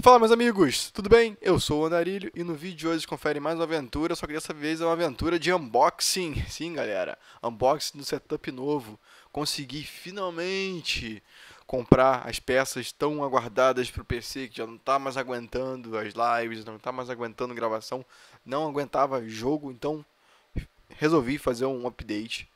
Fala meus amigos, tudo bem? Eu sou o Andarilho e no vídeo de hoje confere mais uma aventura, só que dessa vez é uma aventura de unboxing. Sim, galera, unboxing do setup novo. Consegui finalmente comprar as peças tão aguardadas para o PC que já não está mais aguentando as lives, não está mais aguentando gravação, não aguentava jogo, então resolvi fazer um update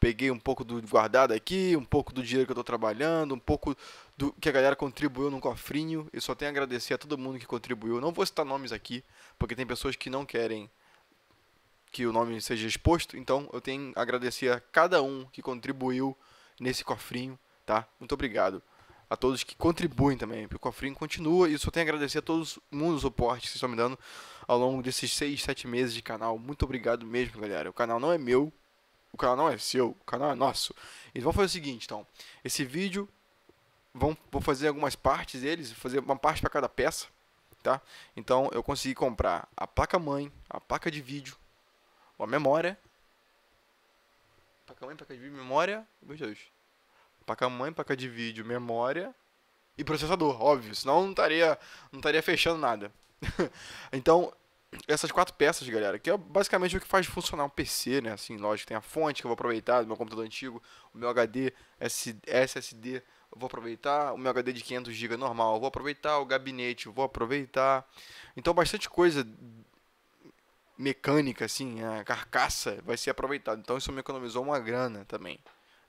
peguei um pouco do guardado aqui, um pouco do dinheiro que eu estou trabalhando, um pouco do que a galera contribuiu num cofrinho. Eu só tenho a agradecer a todo mundo que contribuiu. Não vou citar nomes aqui, porque tem pessoas que não querem que o nome seja exposto, então eu tenho a agradecer a cada um que contribuiu nesse cofrinho, tá? Muito obrigado a todos que contribuem também, porque o cofrinho continua e só tenho a agradecer a todos mundo o suporte que vocês estão me dando ao longo desses 6, 7 meses de canal. Muito obrigado mesmo, galera. O canal não é meu, o canal não é seu, o canal é nosso. Então vamos fazer o seguinte, então. Esse vídeo, vão, vou fazer algumas partes deles, fazer uma parte para cada peça, tá? Então eu consegui comprar a placa-mãe, a placa de vídeo, a memória. Placa-mãe, placa de vídeo, memória, meu Deus. Placa-mãe, placa de vídeo, memória e processador, óbvio. Senão não estaria, não estaria fechando nada. então essas quatro peças, galera, que é basicamente o que faz funcionar um PC, né? Assim, lógico, tem a fonte que eu vou aproveitar do meu computador antigo, o meu HD SSD eu vou aproveitar, o meu HD de 500 GB normal eu vou aproveitar, o gabinete eu vou aproveitar. Então, bastante coisa mecânica, assim, a carcaça vai ser aproveitada. Então, isso me economizou uma grana também.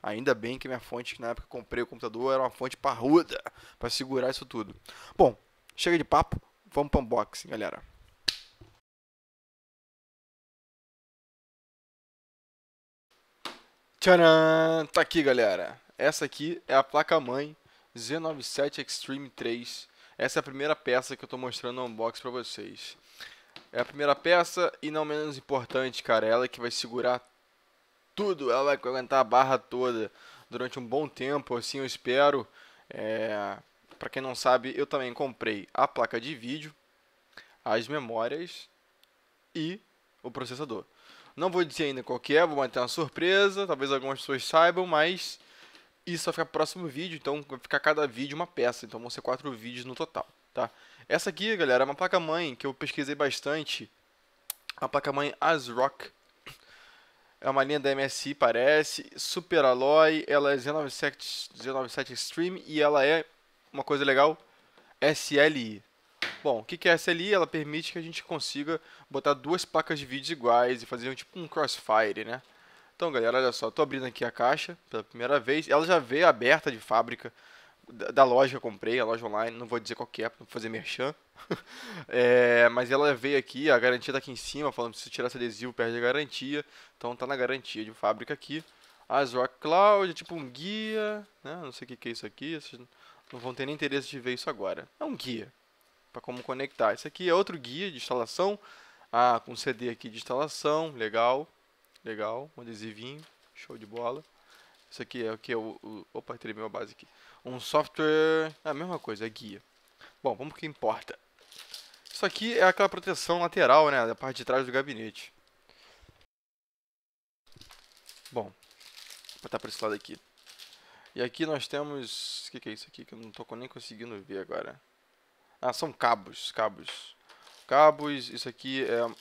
Ainda bem que minha fonte, que na época que comprei o computador, era uma fonte parruda para segurar isso tudo. Bom, chega de papo, vamos para unboxing, galera. Tcharam! Tá aqui, galera. Essa aqui é a placa-mãe Z97 Extreme 3. Essa é a primeira peça que eu tô mostrando no unboxing pra vocês. É a primeira peça e não menos importante, cara, ela que vai segurar tudo. Ela vai aguentar a barra toda durante um bom tempo, assim eu espero. É... Pra quem não sabe, eu também comprei a placa de vídeo, as memórias e o processador. Não vou dizer ainda qual que é, vou manter uma surpresa, talvez algumas pessoas saibam, mas isso vai ficar pro próximo vídeo, então vai ficar cada vídeo uma peça, então vão ser quatro vídeos no total, tá? Essa aqui, galera, é uma placa-mãe que eu pesquisei bastante, a placa-mãe ASRock. É uma linha da MSI, parece, super alloy, ela é Z97, Z97 Extreme e ela é, uma coisa legal, SLI, Bom, o que é essa ali? Ela permite que a gente consiga botar duas placas de vídeo iguais e fazer um, tipo um crossfire, né? Então, galera, olha só, tô abrindo aqui a caixa pela primeira vez. Ela já veio aberta de fábrica da, loja que eu comprei, a loja online, não vou dizer qual que é, pra não fazer merchan. é, mas ela veio aqui, a garantia tá aqui em cima, falando que se tirar esse adesivo perde a garantia. Então tá na garantia de fábrica aqui. Azure Cloud, tipo um guia, né? Não sei o que, que é isso aqui, vocês não vão ter nem interesse de ver isso agora. É um guia para como conectar. Esse aqui é outro guia de instalação. Ah, com CD aqui de instalação, legal, legal, um adesivinho, show de bola. Isso aqui é o que opa, tirei minha base aqui. Um software, a mesma coisa, é guia. Bom, vamos que importa. Isso aqui é aquela proteção lateral, né, da parte de trás do gabinete. Bom, vou botar para esse lado aqui. E aqui nós temos, o que, que é isso aqui que eu não estou nem conseguindo ver agora. Ah, são cabos, cabos. Cabos, isso aqui é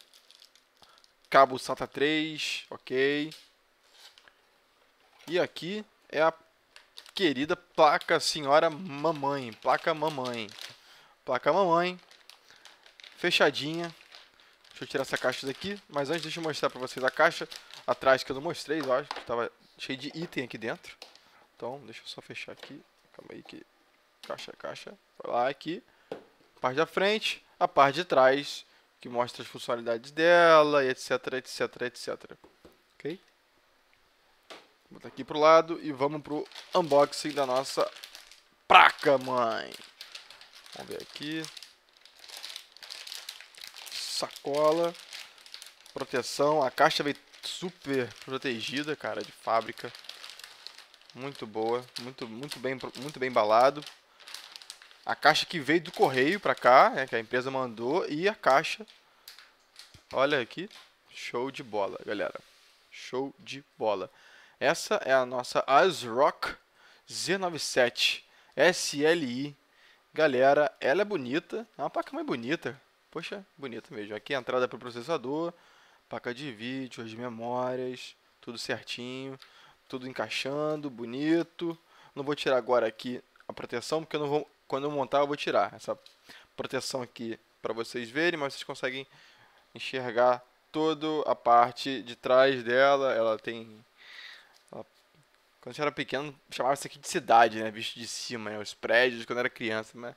cabo SATA 3, ok. E aqui é a querida placa senhora mamãe, placa mamãe. Placa mamãe, fechadinha. Deixa eu tirar essa caixa daqui, mas antes deixa eu mostrar pra vocês a caixa atrás que eu não mostrei, ó. tava cheio de item aqui dentro. Então, deixa eu só fechar aqui. Calma aí que... Caixa, caixa. Vai lá aqui a parte da frente, a parte de trás, que mostra as funcionalidades dela, etc, etc, etc. Ok? Vou botar aqui pro lado e vamos pro unboxing da nossa praca mãe. Vamos ver aqui. Sacola. Proteção. A caixa veio super protegida, cara, de fábrica. Muito boa, muito, muito, bem, muito bem embalado a caixa que veio do correio para cá, né, que a empresa mandou, e a caixa. Olha aqui, show de bola, galera. Show de bola. Essa é a nossa ASRock Z97 SLI. Galera, ela é bonita, é uma placa mais bonita. Poxa, bonita mesmo. Aqui é a entrada para o processador, placa de vídeo, as memórias, tudo certinho, tudo encaixando, bonito. Não vou tirar agora aqui a proteção, porque eu não vou quando eu montar eu vou tirar essa proteção aqui para vocês verem, mas vocês conseguem enxergar toda a parte de trás dela. Ela tem. Ela... Quando eu era pequeno, chamava isso aqui de cidade, né? Visto de cima, né? Os prédios quando eu era criança. Mas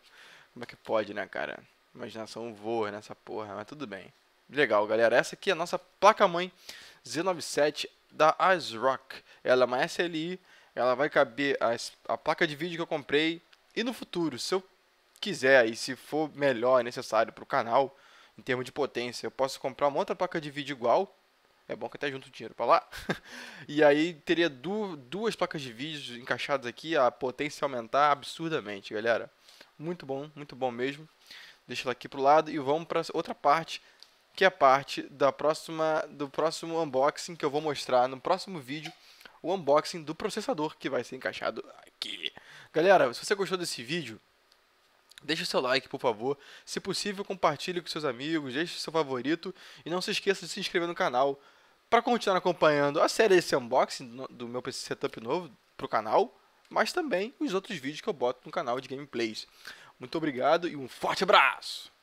como é que pode, né, cara? Imaginação voa nessa porra, mas tudo bem. Legal, galera. Essa aqui é a nossa placa-mãe Z97 da ASRock. Ela é uma SLI. Ela vai caber a placa de vídeo que eu comprei e no futuro, se eu quiser e se for melhor necessário para o canal, em termos de potência, eu posso comprar uma outra placa de vídeo igual. É bom que até junto dinheiro para lá. e aí teria du duas placas de vídeo encaixadas aqui, a potência aumentar absurdamente, galera. Muito bom, muito bom mesmo. Deixa ela aqui pro lado e vamos para outra parte, que é a parte da próxima do próximo unboxing que eu vou mostrar no próximo vídeo, o unboxing do processador que vai ser encaixado Galera, se você gostou desse vídeo, Deixe seu like, por favor. Se possível, compartilhe com seus amigos, deixe seu favorito e não se esqueça de se inscrever no canal para continuar acompanhando a série desse unboxing do meu PC setup novo pro canal, mas também os outros vídeos que eu boto no canal de gameplays. Muito obrigado e um forte abraço.